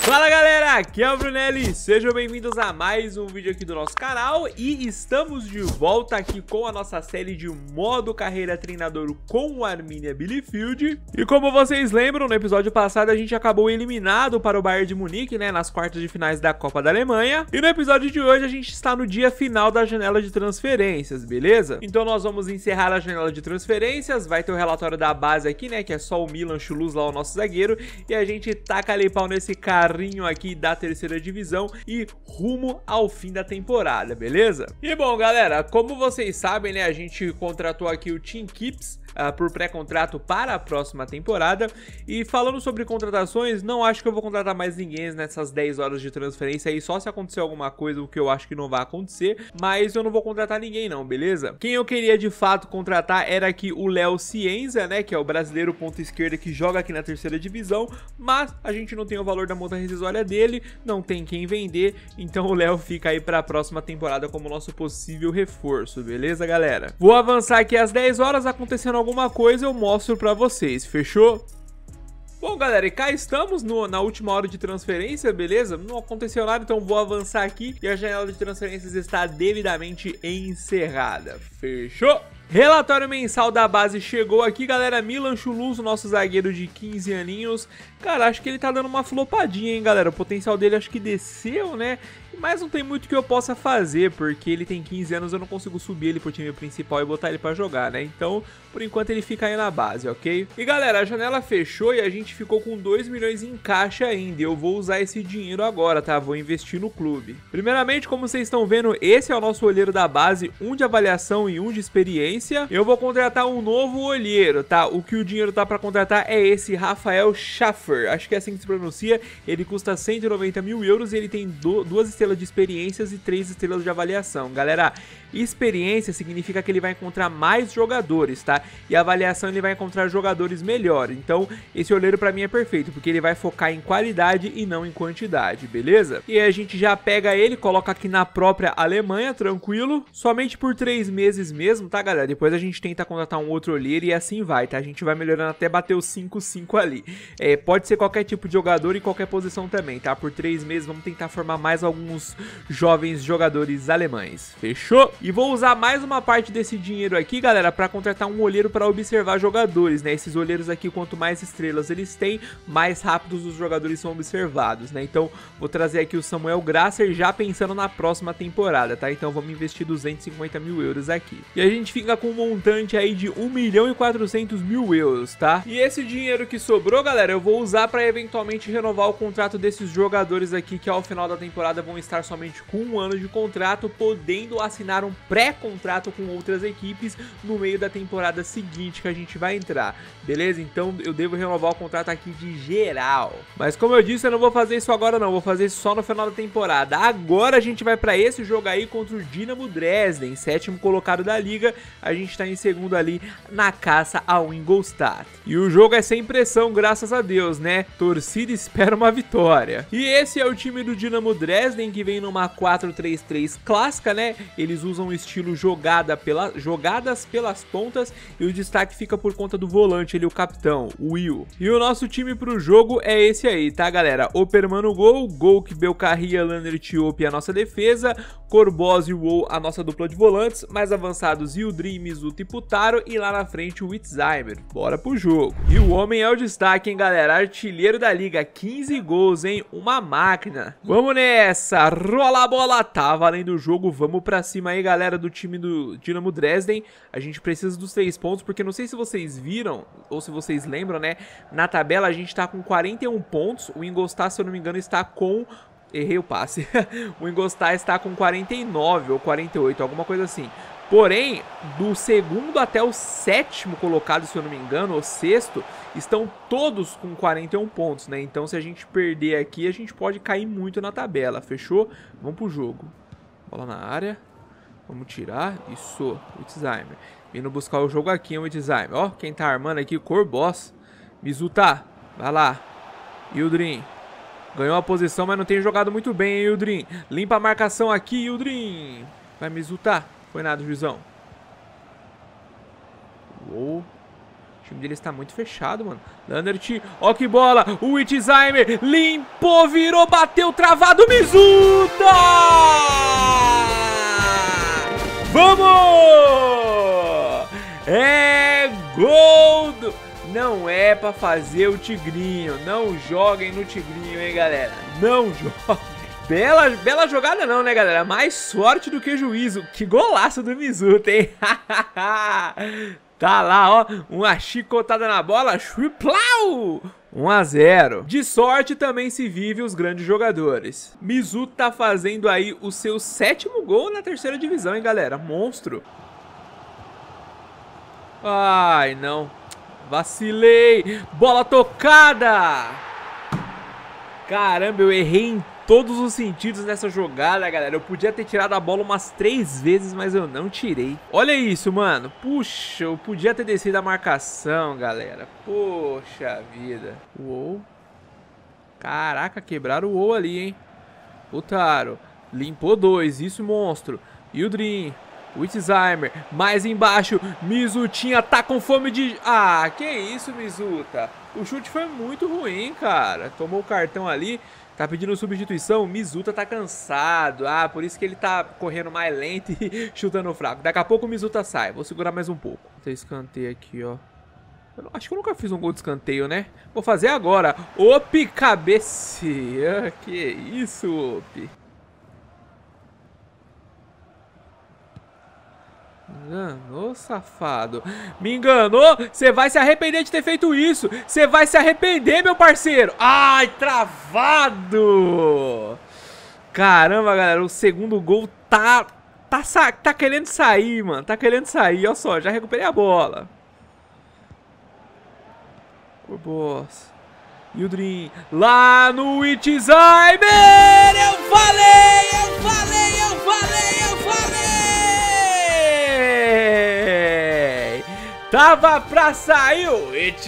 Fala galera, aqui é o Brunelli, sejam bem-vindos a mais um vídeo aqui do nosso canal e estamos de volta aqui com a nossa série de modo carreira treinador com o Arminia Bielefeld e como vocês lembram, no episódio passado a gente acabou eliminado para o Bayern de Munique, né, nas quartas de finais da Copa da Alemanha e no episódio de hoje a gente está no dia final da janela de transferências, beleza? Então nós vamos encerrar a janela de transferências, vai ter o relatório da base aqui, né, que é só o Milan Chuluz lá, o nosso zagueiro e a gente taca ali pau nesse cara carrinho aqui da terceira divisão e rumo ao fim da temporada, beleza? E bom, galera, como vocês sabem, né, a gente contratou aqui o Team Kips ah, por pré-contrato para a próxima temporada. E falando sobre contratações, não acho que eu vou contratar mais ninguém nessas 10 horas de transferência aí, só se acontecer alguma coisa, o que eu acho que não vai acontecer, mas eu não vou contratar ninguém não, beleza? Quem eu queria de fato contratar era aqui o Léo Cienza, né, que é o brasileiro ponto esquerda que joga aqui na terceira divisão, mas a gente não tem o valor da monta rescisória dele, não tem quem vender, então o Léo fica aí para a próxima temporada como nosso possível reforço, beleza, galera? Vou avançar aqui às 10 horas acontecendo alguma coisa eu mostro pra vocês, fechou? Bom, galera, e cá estamos no, na última hora de transferência, beleza? Não aconteceu nada, então vou avançar aqui e a janela de transferências está devidamente encerrada. Fechou? Relatório mensal da base chegou aqui, galera. Milan Chuluz, nosso zagueiro de 15 aninhos. Cara, acho que ele tá dando uma flopadinha, hein, galera. O potencial dele acho que desceu, né? Mas não tem muito que eu possa fazer, porque ele tem 15 anos, eu não consigo subir ele pro time principal e botar ele para jogar, né? Então, por enquanto ele fica aí na base, ok? E galera, a janela fechou e a gente ficou com 2 milhões em caixa ainda. Eu vou usar esse dinheiro agora, tá? Vou investir no clube. Primeiramente, como vocês estão vendo, esse é o nosso olheiro da base, um de avaliação e um de experiência. Eu vou contratar um novo olheiro, tá? O que o dinheiro tá para contratar é esse Rafael Schaffer, acho que é assim que se pronuncia. Ele custa 190 mil euros e ele tem duas estrelas estrelas de experiências e 3 estrelas de avaliação. Galera, experiência significa que ele vai encontrar mais jogadores, tá? E avaliação ele vai encontrar jogadores melhores. Então, esse olheiro para mim é perfeito, porque ele vai focar em qualidade e não em quantidade, beleza? E aí a gente já pega ele, coloca aqui na própria Alemanha, tranquilo. Somente por 3 meses mesmo, tá, galera? Depois a gente tenta contratar um outro olheiro e assim vai, tá? A gente vai melhorando até bater o 5-5 ali. É, pode ser qualquer tipo de jogador e qualquer posição também, tá? Por 3 meses vamos tentar formar mais algum alguns jovens jogadores alemães. Fechou? E vou usar mais uma parte desse dinheiro aqui, galera, para contratar um olheiro para observar jogadores, né? Esses olheiros aqui, quanto mais estrelas eles têm, mais rápidos os jogadores são observados, né? Então, vou trazer aqui o Samuel Grasser já pensando na próxima temporada, tá? Então, vamos investir 250 mil euros aqui. E a gente fica com um montante aí de 1 milhão e 400 mil euros, tá? E esse dinheiro que sobrou, galera, eu vou usar para eventualmente renovar o contrato desses jogadores aqui que ao final da temporada vão estar somente com um ano de contrato, podendo assinar um pré-contrato com outras equipes no meio da temporada seguinte que a gente vai entrar, beleza? Então eu devo renovar o contrato aqui de geral. Mas como eu disse, eu não vou fazer isso agora não, vou fazer isso só no final da temporada. Agora a gente vai para esse jogo aí contra o Dinamo Dresden, sétimo colocado da liga, a gente tá em segundo ali na caça ao Ingolstadt. E o jogo é sem pressão, graças a Deus, né? Torcida espera uma vitória. E esse é o time do Dinamo Dresden que vem numa 4-3-3 clássica, né? Eles usam o estilo jogada pela, jogadas pelas pontas e o destaque fica por conta do volante, ele é o capitão, o Will. E o nosso time pro jogo é esse aí, tá, galera? Operman no gol, Golk, Belcarria, Lander, Tiop a nossa defesa, Corboz e Wow a nossa dupla de volantes, mais avançados Yildrim, Mizuto Tiputaro e lá na frente o Witzheimer. Bora pro jogo. E o homem é o destaque, hein, galera? Artilheiro da liga, 15 gols, hein? Uma máquina. Vamos nessa! rola a bola, tá valendo o jogo, vamos pra cima aí galera do time do Dinamo Dresden A gente precisa dos três pontos, porque não sei se vocês viram, ou se vocês lembram né Na tabela a gente tá com 41 pontos, o Ingolstadt se eu não me engano está com Errei o passe. o Ingolstadt está com 49 ou 48, alguma coisa assim. Porém, do segundo até o sétimo colocado, se eu não me engano, ou sexto, estão todos com 41 pontos, né? Então se a gente perder aqui, a gente pode cair muito na tabela, fechou? Vamos pro jogo. Bola na área. Vamos tirar. Isso, Witzheimer. Vindo buscar o jogo aqui, o Witzheimer. Ó, quem tá armando aqui, Corboss. Mizuta, tá. vai lá. Yudrin Ganhou a posição, mas não tem jogado muito bem, hein, Yildrim. Limpa a marcação aqui, Yudrin. Vai Mizuta. Tá. Foi nada, Juizão. Uou time dele está muito fechado, mano. Landert, ó que bola. O Itzheimer limpou, virou, bateu, travado. Mizuta! Vamos! É gol do... Não é pra fazer o Tigrinho. Não joguem no Tigrinho, hein, galera. Não joguem. Bela, bela jogada não, né, galera? Mais sorte do que juízo. Que golaço do Mizuta, hein? Tá lá, ó, uma chicotada na bola, chuplau! 1 a 0. De sorte também se vive os grandes jogadores. Mizu tá fazendo aí o seu sétimo gol na terceira divisão, hein, galera? Monstro. Ai, não. Vacilei. Bola tocada. Caramba, eu errei em todos os sentidos nessa jogada, galera. Eu podia ter tirado a bola umas três vezes, mas eu não tirei. Olha isso, mano. Puxa, eu podia ter descido a marcação, galera. Poxa vida. Uou. Caraca, quebraram o uou ali, hein. Putaro. Limpou dois. Isso, monstro. E o Dream. Witzheimer, mais embaixo, Mizutinha tá com fome de... Ah, que isso, Mizuta. O chute foi muito ruim, cara. Tomou o cartão ali, Tá pedindo substituição? Mizuta tá cansado. Ah, por isso que ele tá correndo mais lento e chutando fraco. Daqui a pouco o Mizuta sai. Vou segurar mais um pouco. Tem escanteio aqui, ó. Não, acho que eu nunca fiz um gol de escanteio, né? Vou fazer agora. Op, cabeça, Que isso, Op. Enganou, safado. Me enganou? Você vai se arrepender de ter feito isso. Você vai se arrepender, meu parceiro. Ai, travado. Caramba, galera. O segundo gol tá... Tá, tá querendo sair, mano. Tá querendo sair. Olha só, já recuperei a bola. o Yudrin. Lá no Itzheimer. Eu falei, eu falei, eu falei, eu falei. Tava pra sair o It's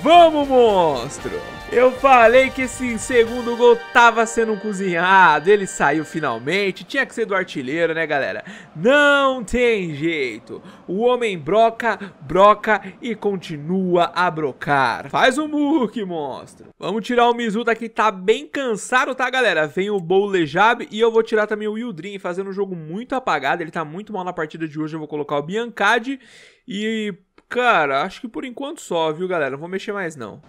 Vamos, monstro! Eu falei que esse segundo gol tava sendo cozinhado, ele saiu finalmente, tinha que ser do artilheiro, né galera? Não tem jeito, o homem broca, broca e continua a brocar. Faz um muque, monstro. Vamos tirar o Mizuta que tá bem cansado, tá galera? Vem o Boulejab e eu vou tirar também o Yildrim, fazendo um jogo muito apagado, ele tá muito mal na partida de hoje, eu vou colocar o Biancade e... Cara, acho que por enquanto só, viu galera? Não vou mexer mais não.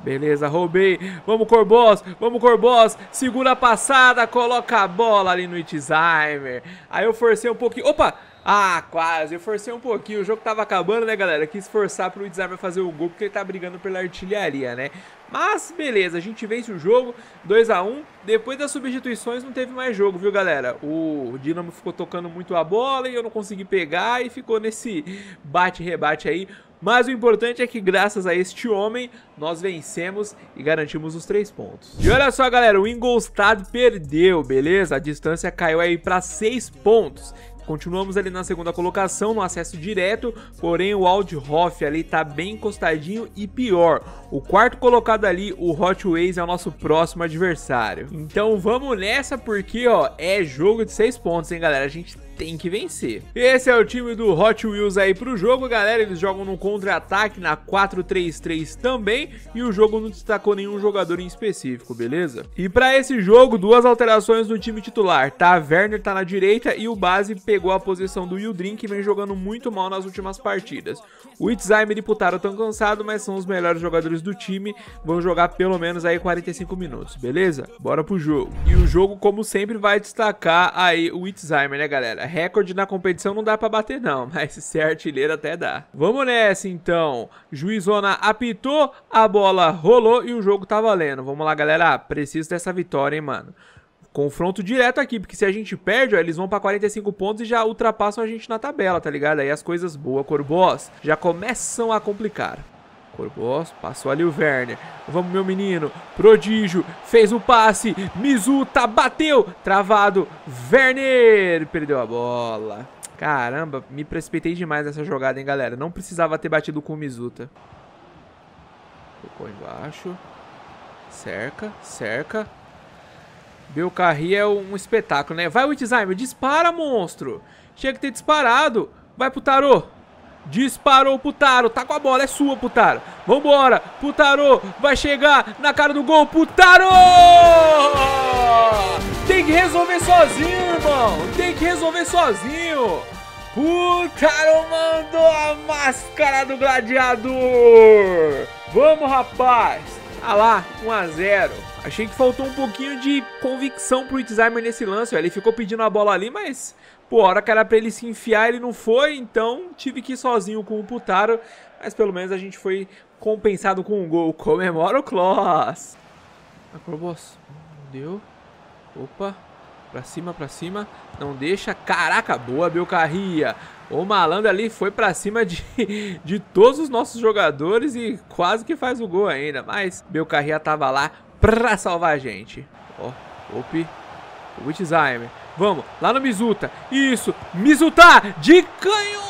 Beleza, roubei. Vamos, Corboss. Vamos, Corboss. Segura a passada. Coloca a bola ali no Itzheimer. Aí eu forcei um pouquinho. Opa! Ah, quase. Eu forcei um pouquinho. O jogo tava acabando, né, galera? Quis forçar pro Itzheimer fazer o gol, porque ele tá brigando pela artilharia, né? Mas, beleza. A gente vence o jogo. 2 a 1 Depois das substituições, não teve mais jogo, viu, galera? O Dinamo ficou tocando muito a bola e eu não consegui pegar. E ficou nesse bate-rebate aí. Mas o importante é que graças a este homem, nós vencemos e garantimos os três pontos. E olha só, galera, o Ingolstadt perdeu, beleza? A distância caiu aí para seis pontos. Continuamos ali na segunda colocação, no acesso direto, porém o Aldhoff ali tá bem encostadinho e pior. O quarto colocado ali, o Hot Ways, é o nosso próximo adversário. Então vamos nessa porque, ó, é jogo de seis pontos, hein, galera? A gente tem que vencer. Esse é o time do Hot Wheels aí pro jogo, galera. Eles jogam no contra-ataque, na 4-3-3 também. E o jogo não destacou nenhum jogador em específico, beleza? E para esse jogo, duas alterações no time titular, tá? Werner tá na direita e o Base pegou a posição do Yudrin, que vem jogando muito mal nas últimas partidas. O Itzheimer e Putaro tão cansados, mas são os melhores jogadores do time. Vão jogar pelo menos aí 45 minutos, beleza? Bora pro jogo. E o jogo, como sempre, vai destacar aí o Itzheimer, né, galera? recorde na competição não dá para bater não, mas ser artilheiro até dá. Vamos nessa então. Juizona apitou, a bola rolou e o jogo tá valendo. Vamos lá, galera. Preciso dessa vitória, hein, mano. Confronto direto aqui, porque se a gente perde, ó, eles vão pra 45 pontos e já ultrapassam a gente na tabela, tá ligado? Aí as coisas boa, Corbós, já começam a complicar. Corpos, passou ali o Werner. Vamos, meu menino. Prodígio, fez o passe. Mizuta bateu. Travado. Werner perdeu a bola. Caramba, me precipitei demais nessa jogada, hein, galera. Não precisava ter batido com o Mizuta. Tocou embaixo. Cerca, cerca. Belcarri é um espetáculo, né? Vai, Witzheimer, dispara, monstro. Tinha que ter disparado. Vai pro tarô. Disparou Putaro, tá com a bola, é sua Putaro. Vambora, Putaro vai chegar na cara do gol, Putaro! Tem que resolver sozinho, irmão, tem que resolver sozinho. Putaro mandou a máscara do gladiador. Vamos, rapaz. Ah lá, 1 a 0. Achei que faltou um pouquinho de convicção pro Itzheimer nesse lance, Ele ficou pedindo a bola ali, mas Pô, a hora que era pra ele se enfiar, ele não foi, então tive que ir sozinho com o Putaro. Mas pelo menos a gente foi compensado com um gol. Comemora o Kloss! Acrobos. Deu. Opa. Pra cima, pra cima. Não deixa. Caraca, boa, Belcarria. O malandro ali foi pra cima de, de todos os nossos jogadores e quase que faz o gol ainda. Mas Belcarria tava lá pra salvar a gente. Ó, op. Witzheimer. Vamos, lá no Mizuta. Isso, Mizuta de canhota.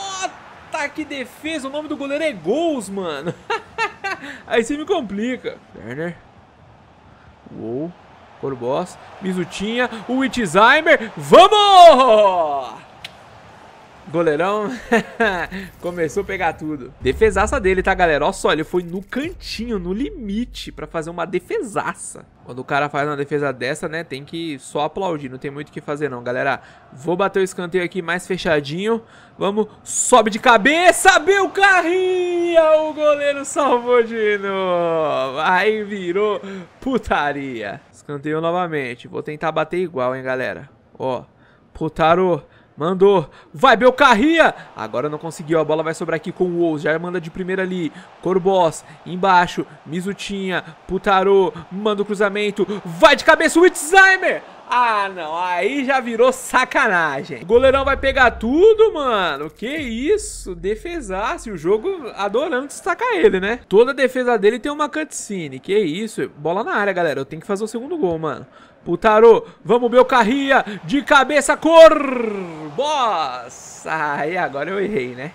Que defesa, o nome do goleiro é Gols, mano. Aí você me complica. Werner. Uou. Corboss. Mizutinha. O Itzheimer. Vamos! Goleirão começou a pegar tudo. Defesaça dele, tá, galera? Olha só, ele foi no cantinho, no limite, pra fazer uma defesaça. Quando o cara faz uma defesa dessa, né, tem que só aplaudir, não tem muito o que fazer não, galera. Vou bater o escanteio aqui mais fechadinho. Vamos, sobe de cabeça, carrinha O goleiro salvou de novo. Aí virou putaria. Escanteio novamente. Vou tentar bater igual, hein, galera. Ó, Putaro... Mandou. Vai, Belcarria. Agora não conseguiu. A bola vai sobrar aqui com o Wolves. Já manda de primeira ali. Corbos. Embaixo. Mizutinha. Putarô. Manda o cruzamento. Vai de cabeça o Itzheimer. Ah, não. Aí já virou sacanagem. O goleirão vai pegar tudo, mano. Que isso. Defesaço. O jogo adorando destacar ele, né? Toda defesa dele tem uma cutscene. Que isso. Bola na área, galera. Eu tenho que fazer o segundo gol, mano. O Tarô, vamos meu carrinha, de cabeça cor, boss. Aí agora eu errei, né?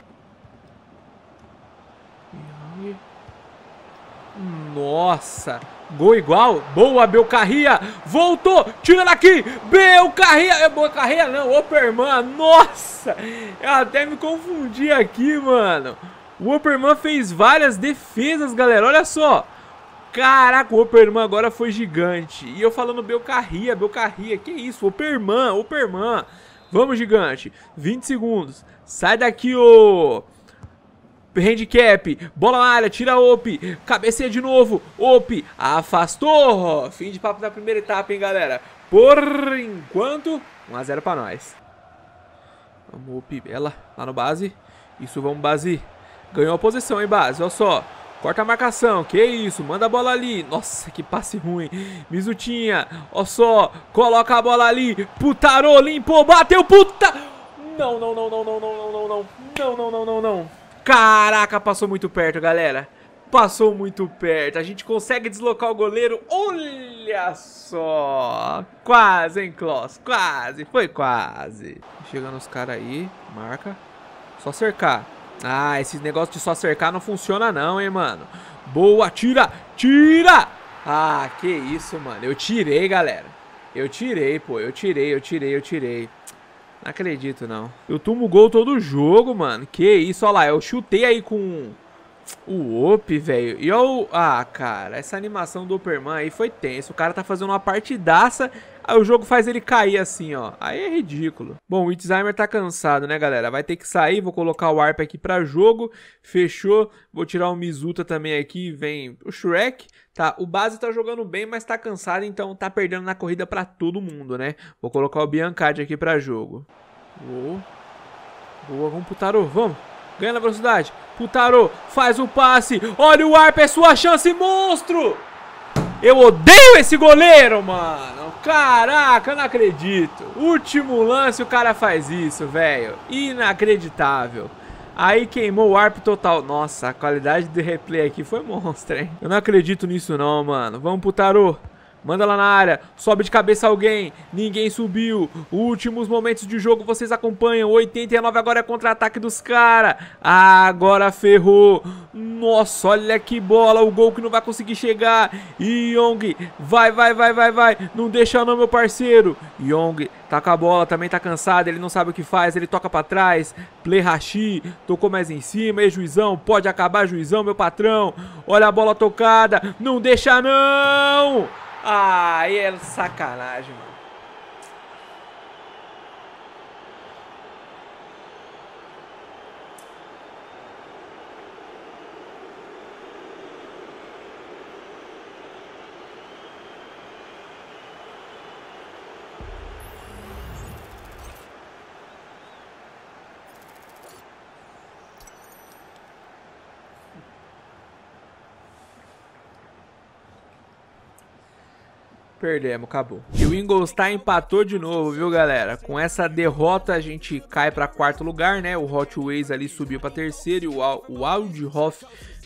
Nossa, gol igual, boa Belcarria, voltou, tira daqui, Belcarria, é Belcarria não, Operman, nossa, eu até me confundi aqui, mano. O Operman fez várias defesas, galera, olha só, Caraca, o Operman agora foi gigante. E eu falando Belcarria, Belcarria, que isso? Operman, Operman. Vamos, gigante. 20 segundos. Sai daqui, ô... Handicap, bola na área, tira Op, cabeceia de novo, Op, afastou, fim de papo da primeira etapa, hein, galera. Por enquanto, 1x0 pra nós. Vamos, Op, ela, lá no base, isso, vamos, base, ganhou a posição, hein, base, olha só, Corta a marcação. Que é isso? Manda a bola ali. Nossa, que passe ruim. Mizutinha. Ó só. Coloca a bola ali. Putarol, Limpou. Bateu. Puta. Não, não, não, não, não, não, não, não. Não, não, não, não, não. Caraca, passou muito perto, galera. Passou muito perto. A gente consegue deslocar o goleiro. Olha só. Quase, hein, Kloss? Quase. Foi quase. Chegando os caras aí. Marca. Só cercar. Ah, esse negócio de só cercar não funciona não, hein, mano. Boa, tira, tira! Ah, que isso, mano. Eu tirei, galera. Eu tirei, pô. Eu tirei, eu tirei, eu tirei. Não acredito, não. Eu tomo gol todo jogo, mano. Que isso, olha lá. Eu chutei aí com o Op, velho. E eu... Ah, cara. Essa animação do Superman aí foi tenso. O cara tá fazendo uma partidaça Aí o jogo faz ele cair assim, ó. Aí é ridículo. Bom, o Itzheimer tá cansado, né, galera? Vai ter que sair, vou colocar o Arp aqui pra jogo. Fechou. Vou tirar o Mizuta também aqui, vem o Shrek. Tá, o Base tá jogando bem, mas tá cansado, então tá perdendo na corrida pra todo mundo, né? Vou colocar o Biancardi aqui pra jogo. Uou. Boa, vamos pro Tarô, vamos. Ganha na velocidade. Putaro faz o passe. Olha o Arp, é sua chance, monstro! Eu odeio esse goleiro, mano. Caraca, não acredito. Último lance o cara faz isso, velho. Inacreditável. Aí queimou o ARP total. Nossa, a qualidade de replay aqui foi monstra, hein? Eu não acredito nisso não, mano. Vamos pro tarô. Manda lá na área, sobe de cabeça alguém, ninguém subiu. Últimos momentos de jogo vocês acompanham. 89 agora é contra-ataque dos caras. Ah, agora ferrou. Nossa, olha que bola, o gol que não vai conseguir chegar. Yong, vai, vai, vai, vai, vai. Não deixa não, meu parceiro. Yong tá com a bola, também tá cansado, ele não sabe o que faz, ele toca para trás. Play Hashi, tocou mais em cima. E juizão, pode acabar, juizão, meu patrão. Olha a bola tocada, não deixa não. Ah, é sacanagem, mano. Perdemos, acabou. E o Ingolstein tá empatou de novo, viu, galera? Com essa derrota, a gente cai para quarto lugar, né? O Hot Wheels ali subiu para terceiro e o, o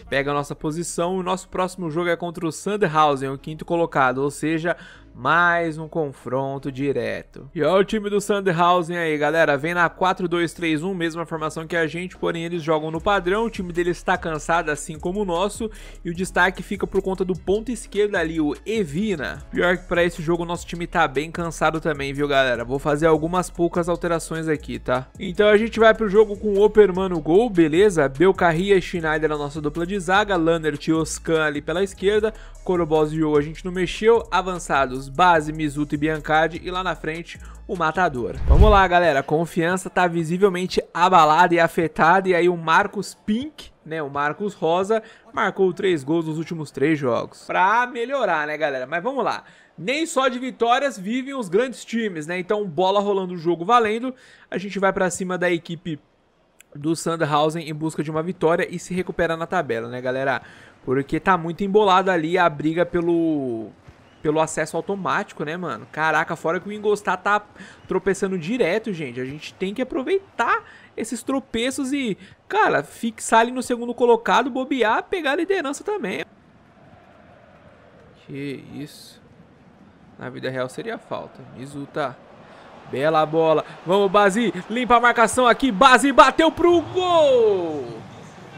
pega a nossa posição. O nosso próximo jogo é contra o Sandhausen, o quinto colocado, ou seja, mais um confronto direto. E olha o time do Sandhausen aí, galera. Vem na 4-2-3-1, mesma formação que a gente, porém eles jogam no padrão. O time deles está cansado, assim como o nosso. E o destaque fica por conta do ponto esquerdo ali, o Evina. Pior que para esse jogo o nosso time tá bem cansado também, viu, galera? Vou fazer algumas poucas alterações aqui, tá? Então a gente vai pro jogo com o Operman no gol, beleza? Belcarria e Schneider na nossa dupla de zaga. Lannert e Oscan ali pela esquerda. Coroboz e Yo a gente não mexeu. Avançados Santos, Base, Mizuto e Biancardi e lá na frente o Matador. Vamos lá, galera. A confiança tá visivelmente abalada e afetada e aí o Marcos Pink né, o Marcos Rosa marcou três gols nos últimos três jogos. Pra melhorar, né, galera? Mas vamos lá. Nem só de vitórias vivem os grandes times, né? Então, bola rolando o jogo valendo. A gente vai para cima da equipe do Sandhausen em busca de uma vitória e se recupera na tabela, né, galera? Porque tá muito embolado ali a briga pelo pelo acesso automático, né, mano? Caraca, fora que o engostar tá tropeçando direto, gente. A gente tem que aproveitar esses tropeços e, cara, fixar ali no segundo colocado, bobear, pegar a liderança também. Que isso. Na vida real seria falta. Mizuta. Bela bola. Vamos, Bazi. Limpa a marcação aqui. base bateu pro gol.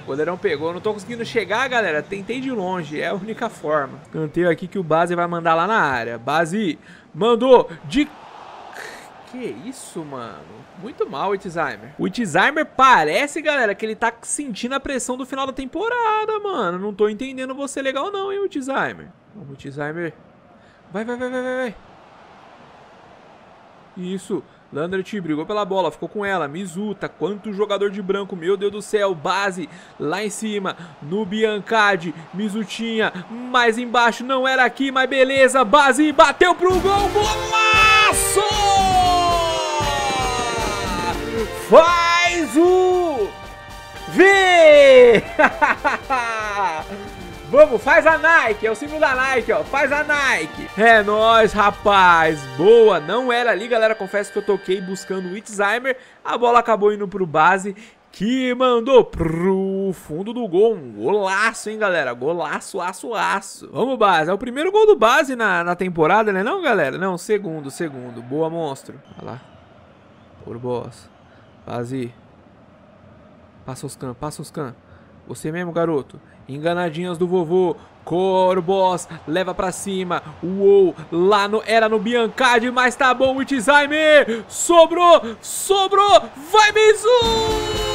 Goleirão pegou. Não tô conseguindo chegar, galera. Tentei de longe. É a única forma. Canteio aqui que o Base vai mandar lá na área. Base mandou de... Que isso, mano? Muito mal o Itzheimer. O Itzheimer parece, galera, que ele tá sentindo a pressão do final da temporada, mano. Não tô entendendo você legal não, hein, o Itzheimer. Vamos, Itzheimer. Vai, vai, vai, vai, vai. Isso. Landert brigou pela bola, ficou com ela. Mizuta, quanto jogador de branco, meu Deus do céu. Base lá em cima, no Biancade. Mizutinha, mais embaixo, não era aqui, mas beleza. Base bateu pro gol, golaço! Faz o... V! Vamos, faz a Nike, é o símbolo da Nike, ó, faz a Nike. É nóis, rapaz, boa, não era ali, galera, confesso que eu toquei buscando o Itzheimer, a bola acabou indo pro base, que mandou pro fundo do gol. Um golaço, hein, galera? Golaço, aço, aço. Vamos, base. É o primeiro gol do base na, na temporada, né? Não, galera? Não, segundo, segundo. Boa, monstro. Olha lá. Por boss. Base. Passa os can, passa os can. Você mesmo, garoto. Enganadinhas do vovô. Corbos leva pra cima. Uou, lá no, era no Biancardi, mas tá bom. Itzaime sobrou, sobrou. Vai, Mizu!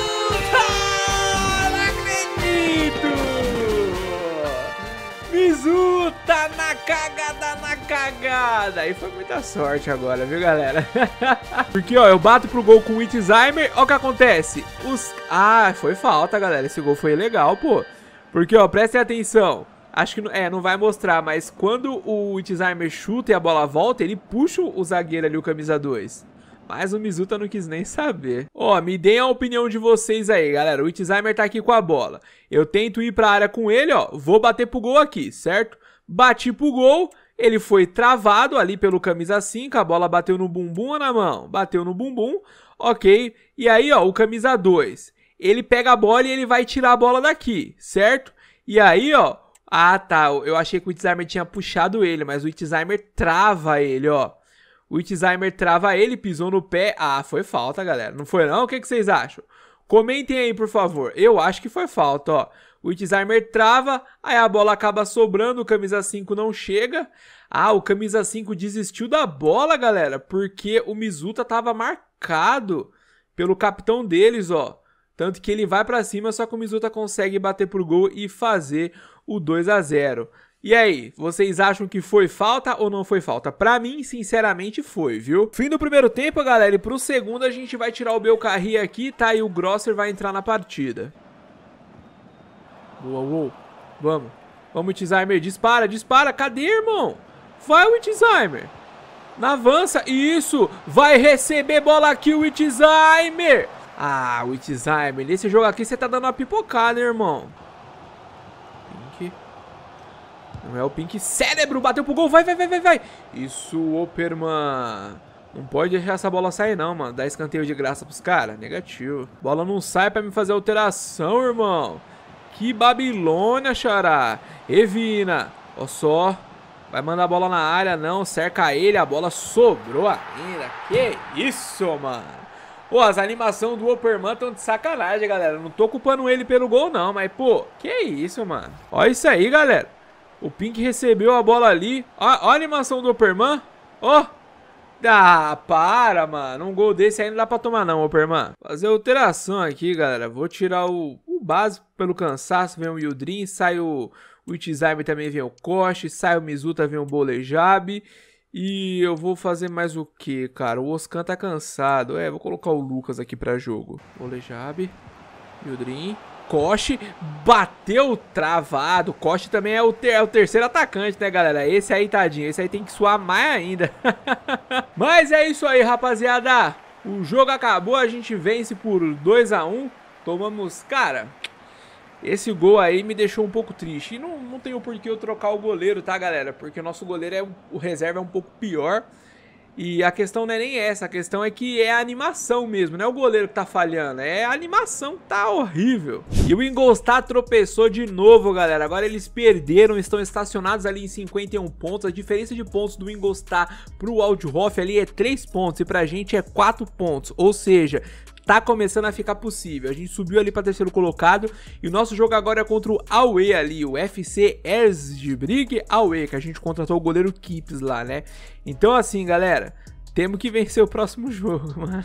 Azul tá na cagada, na cagada. Aí foi muita sorte agora, viu, galera? Porque, ó, eu bato pro gol com o Itzheimer, ó o que acontece. Os... Ah, foi falta, galera. Esse gol foi legal, pô. Porque, ó, prestem atenção. Acho que é, não vai mostrar, mas quando o Itzheimer chuta e a bola volta, ele puxa o zagueiro ali, o camisa 2. Mas o Mizuta não quis nem saber. Ó, oh, me deem a opinião de vocês aí, galera. O Itzheimer tá aqui com a bola. Eu tento ir pra área com ele, ó. Vou bater pro gol aqui, certo? Bati pro gol. Ele foi travado ali pelo camisa 5. A bola bateu no bumbum ou na mão? Bateu no bumbum. Ok. E aí, ó, o camisa 2. Ele pega a bola e ele vai tirar a bola daqui, certo? E aí, ó. Ah, tá. Eu achei que o Itzheimer tinha puxado ele, mas o Itzheimer trava ele, ó. O Itzheimer trava ele, pisou no pé. Ah, foi falta, galera. Não foi não? O que, que vocês acham? Comentem aí, por favor. Eu acho que foi falta, ó. O Itzheimer trava, aí a bola acaba sobrando, o camisa 5 não chega. Ah, o camisa 5 desistiu da bola, galera, porque o Mizuta estava marcado pelo capitão deles, ó. Tanto que ele vai para cima, só que o Mizuta consegue bater pro gol e fazer o 2 a 0. E aí, vocês acham que foi falta ou não foi falta? Pra mim, sinceramente, foi, viu? Fim do primeiro tempo, galera, e pro segundo a gente vai tirar o Belcarri aqui, tá? E o Grosser vai entrar na partida. Boa, uou. Vamos. Vamos, Itzheimer. Dispara, dispara. Cadê, irmão? Vai, Itzheimer. Na avança. Isso. Vai receber bola aqui, o Itzheimer. Ah, Itzheimer. Nesse jogo aqui você tá dando uma pipocada, irmão. Não é o Pink. Cérebro, bateu pro gol. Vai, vai, vai, vai, vai. Isso, Operman. Não pode deixar essa bola sair não, mano. Dá escanteio de graça pros caras. Negativo. Bola não sai pra me fazer alteração, irmão. Que Babilônia, xará. Evina. Ó só. Vai mandar a bola na área, não. Cerca ele. A bola sobrou ainda. Que isso, mano. Pô, as animações do Operman estão de sacanagem, galera. Não tô culpando ele pelo gol, não. Mas, pô, que isso, mano. Ó isso aí, galera. O Pink recebeu a bola ali. Ó, ó a animação do Operman. Ó. Ah, para, mano. Um gol desse aí não dá pra tomar não, Operman. Fazer alteração aqui, galera. Vou tirar o, o base pelo cansaço. Vem o Yildrim, sai o, o também vem o Koshi, sai o Mizuta, vem o Bolejab. E eu vou fazer mais o que, cara? O Oscan tá cansado. É, vou colocar o Lucas aqui pra jogo. Bolejab, Yildrim... Koshi bateu travado. Koshi também é o, ter, é o terceiro atacante, né, galera? Esse aí, tadinho. Esse aí tem que suar mais ainda. Mas é isso aí, rapaziada. O jogo acabou, a gente vence por 2 a 1 Tomamos, cara, esse gol aí me deixou um pouco triste. E não, não por que eu trocar o goleiro, tá, galera? Porque o nosso goleiro, é o reserva é um pouco pior. E a questão não é nem essa, a questão é que é a animação mesmo, não é o goleiro que tá falhando, é a animação que tá horrível. E o Ingolstadt tropeçou de novo, galera. Agora eles perderam, estão estacionados ali em 51 pontos. A diferença de pontos do Ingolstadt pro Waldhof ali é 3 pontos e pra gente é 4 pontos. Ou seja, tá começando a ficar possível. A gente subiu ali para terceiro colocado e o nosso jogo agora é contra o Aue ali, o FC Erzgebirge Aue, que a gente contratou o goleiro Kips lá, né? Então assim, galera, temos que vencer o próximo jogo, mano.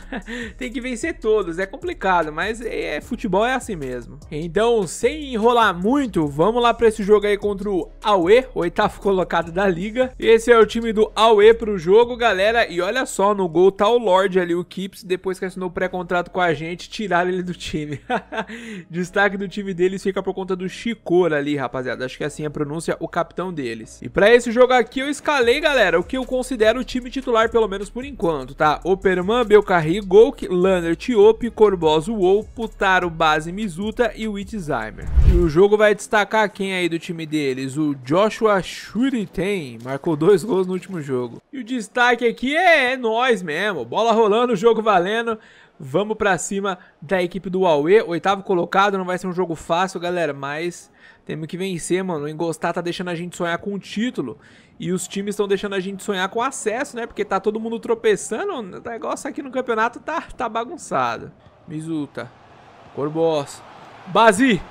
Tem que vencer todos, é complicado, mas é, é, futebol é assim mesmo. Então, sem enrolar muito, vamos lá para esse jogo aí contra o Aue, oitavo colocado da liga. Esse é o time do Aue pro jogo, galera. E olha só, no gol tá o Lorde ali, o Kips, depois que assinou o pré-contrato com a gente, tiraram ele do time. Destaque do time deles fica por conta do Chicor ali, rapaziada. Acho que assim é a pronúncia, o capitão deles. E para esse jogo aqui eu escalei, galera, o que eu considero o time titular, pelo menos por por enquanto, tá? Operman, Belcarri, Golk, Lander, Tiop, Corboso, Wol, Putaro, Base, Mizuta e Witzheimer. E o jogo vai destacar quem aí do time deles? O Joshua Shuriten, marcou dois gols no último jogo. E o destaque aqui é, é nós mesmo, bola rolando, jogo valendo. Vamos para cima da equipe do Huawei, oitavo colocado, não vai ser um jogo fácil, galera, mas temos que vencer, mano. O Engostar tá deixando a gente sonhar com o título e os times estão deixando a gente sonhar com acesso, né? Porque tá todo mundo tropeçando, o negócio aqui no campeonato tá, tá bagunçado. Mizuta, Corbos, Base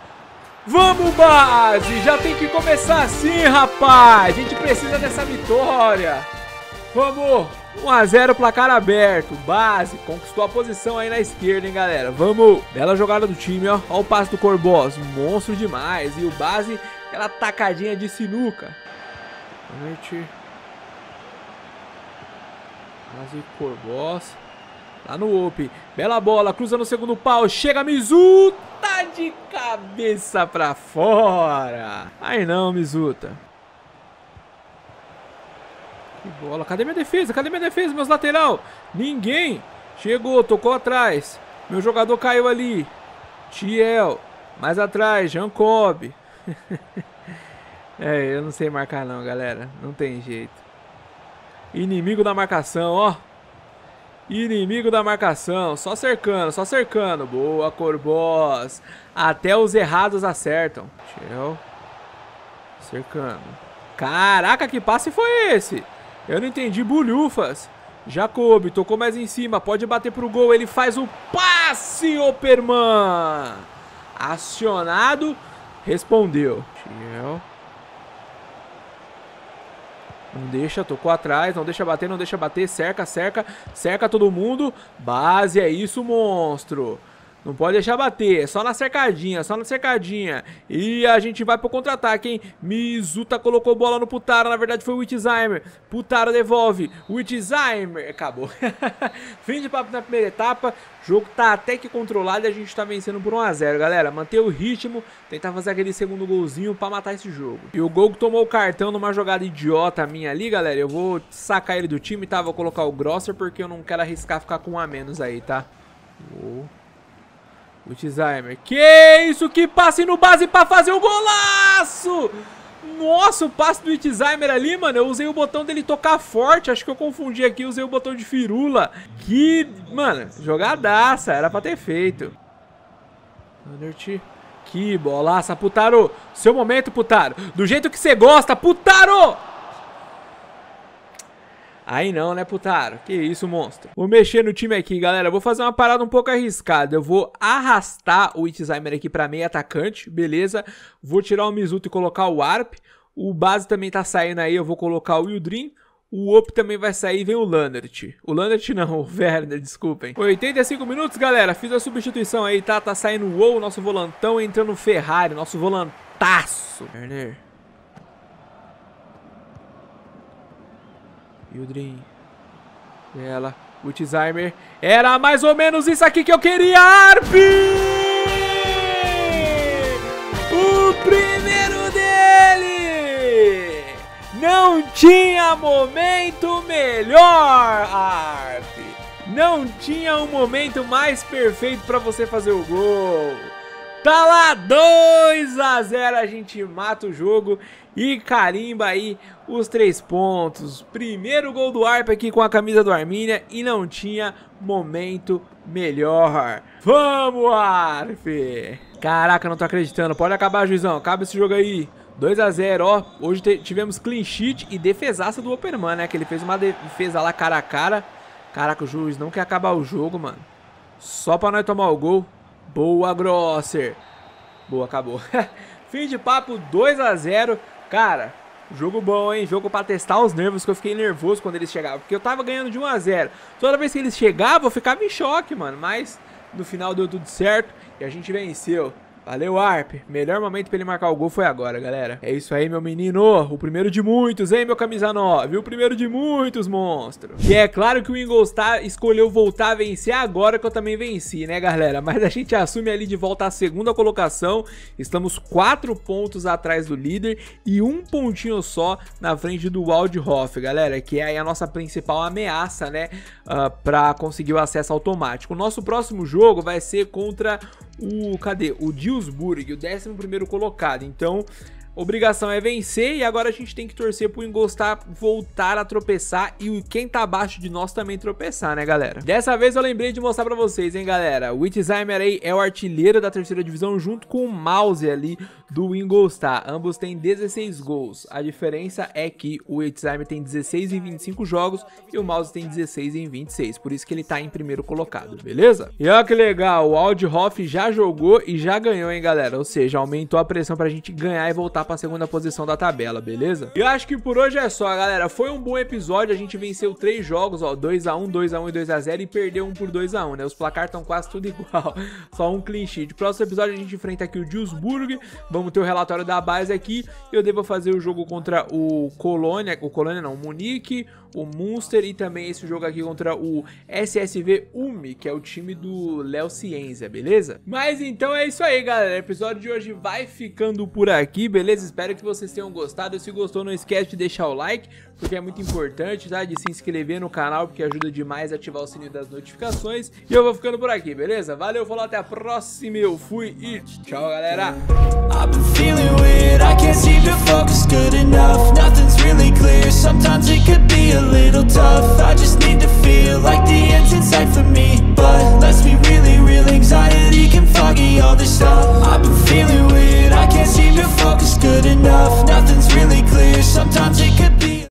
vamos base já tem que começar assim, rapaz, a gente precisa dessa vitória. Vamos! 1 a 0 placar aberto. Base conquistou a posição aí na esquerda, hein, galera? Vamos. Bela jogada do time, ó. Olha o passe do Corbós. Monstro demais. E o Base, aquela tacadinha de sinuca. Noite. Base Corbós. Lá no Op. Bela bola. Cruza no segundo pau. Chega Mizuta de cabeça pra fora. Aí não, Mizuta. Que bola. Cadê minha defesa? Cadê minha defesa, meus lateral? Ninguém. Chegou, tocou atrás. Meu jogador caiu ali. Tiel. Mais atrás, Jancob. é, eu não sei marcar não, galera. Não tem jeito. Inimigo da marcação, ó. Inimigo da marcação. Só cercando, só cercando. Boa, Corbós. Até os errados acertam. Tiel. Cercando. Caraca, que passe foi esse? Eu não entendi, bulhufas. Jacob, tocou mais em cima, pode bater pro gol, ele faz o passe, Operman! Acionado, respondeu. Tiel. Não deixa, tocou atrás, não deixa bater, não deixa bater, cerca, cerca, cerca todo mundo. Base, é isso, monstro. Não pode deixar bater. É só na cercadinha, só na cercadinha. E a gente vai pro contra-ataque, hein? Mizuta colocou bola no Putara. Na verdade foi o Witzheimer. Putara devolve. Witzheimer. Acabou. Fim de papo na primeira etapa. O jogo tá até que controlado e a gente tá vencendo por 1x0, galera. Manter o ritmo, tentar fazer aquele segundo golzinho pra matar esse jogo. E o gol que tomou o cartão numa jogada idiota minha ali, galera. Eu vou sacar ele do time, tá? Vou colocar o Grosser porque eu não quero arriscar ficar com um a menos aí, tá? Vou Alzheimer. Que isso, que passe no base pra fazer o golaço! Nossa, o passe do Itzheimer ali, mano. Eu usei o botão dele tocar forte. Acho que eu confundi aqui. Usei o botão de firula. Que, mano, jogadaça. Era pra ter feito. Que bolaça, Putaro. Seu momento, Putaro. Do jeito que você gosta, Putaro! Aí não, né, putaro? Que isso, monstro. Vou mexer no time aqui, galera. Vou fazer uma parada um pouco arriscada. Eu vou arrastar o Itzheimer aqui pra meio atacante, beleza? Vou tirar o Mizuto e colocar o Arp. O Base também tá saindo aí, eu vou colocar o Yudrin. O Op também vai sair vem o Landert. O Landert não, o Werner, desculpem. 85 minutos, galera. Fiz a substituição aí, tá? Tá saindo o WoW, nosso volantão, entrando o Ferrari, nosso volantaço. Werner, Yudrin. Ela. Witzheimer. Era mais ou menos isso aqui que eu queria. Arp! O primeiro dele! Não tinha momento melhor, Arp! Não tinha um momento mais perfeito para você fazer o gol. Tá lá 2 a 0, a gente mata o jogo e carimba aí os três pontos. Primeiro gol do Arp aqui com a camisa do Armínia e não tinha momento melhor. Vamos, Arp! Caraca, não tô acreditando. Pode acabar, juizão. Acaba esse jogo aí. 2 a 0 ó. Hoje tivemos clean sheet e defesaça do Operman, né? Que ele fez uma defesa lá cara a cara. Caraca, o juiz não quer acabar o jogo, mano. Só pra nós tomar o gol. Boa, Grosser. Boa, acabou. Fim de papo, 2 a 0 Cara, jogo bom, hein? Jogo pra testar os nervos, que eu fiquei nervoso quando eles chegavam. Porque eu tava ganhando de 1 a 0 Toda vez que eles chegavam, eu ficava em choque, mano. Mas no final deu tudo certo e a gente venceu. Valeu, Arp. Melhor momento pra ele marcar o gol foi agora, galera. É isso aí, meu menino. O primeiro de muitos, hein, meu camisa 9? O primeiro de muitos, monstro. E é claro que o Ingolstadt tá, escolheu voltar a vencer agora que eu também venci, né, galera? Mas a gente assume ali de volta a segunda colocação. Estamos quatro pontos atrás do líder e um pontinho só na frente do Waldhof, galera, que é a nossa principal ameaça, né, uh, pra conseguir o acesso automático. O nosso próximo jogo vai ser contra o cadê? O Duisburg, o 11 colocado. Então, Obrigação é vencer e agora a gente tem que torcer pro Engostar voltar a tropeçar e quem tá abaixo de nós também tropeçar, né, galera? Dessa vez eu lembrei de mostrar pra vocês, hein, galera? O Itzheimer aí é o artilheiro da terceira divisão junto com o Mouse ali do Ingolstadt. Ambos têm 16 gols. A diferença é que o Itzheimer tem 16 em 25 jogos e o Mouse tem 16 em 26. Por isso que ele tá em primeiro colocado, beleza? E olha que legal, o Aldhoff já jogou e já ganhou, hein, galera? Ou seja, aumentou a pressão pra gente ganhar e voltar pra segunda posição da tabela, beleza? E eu acho que por hoje é só, galera. Foi um bom episódio, a gente venceu três jogos, ó, 2x1, 2x1 e 2x0 e perdeu um por 2x1, né? Os placar estão quase tudo igual, só um clean sheet. Próximo episódio a gente enfrenta aqui o Duisburg, vamos ter o relatório da base aqui, eu devo fazer o jogo contra o Colônia, o Colônia não, o Munique, o Munster e também esse jogo aqui contra o SSV UMI, que é o time do Léo beleza? Mas então é isso aí, galera. O episódio de hoje vai ficando por aqui, beleza? Espero que vocês tenham gostado. Se gostou, não esquece de deixar o like, porque é muito importante, tá? De se inscrever no canal, porque ajuda demais a ativar o sininho das notificações. E eu vou ficando por aqui, beleza? Valeu, falou, até a próxima. Eu fui e tchau, galera! clear Sometimes it could be a little tough I just need to feel like the end's in sight for me But let's be really real, anxiety can foggy all this stuff I've been feeling weird, I can't seem to focus good enough Nothing's really clear, sometimes it could be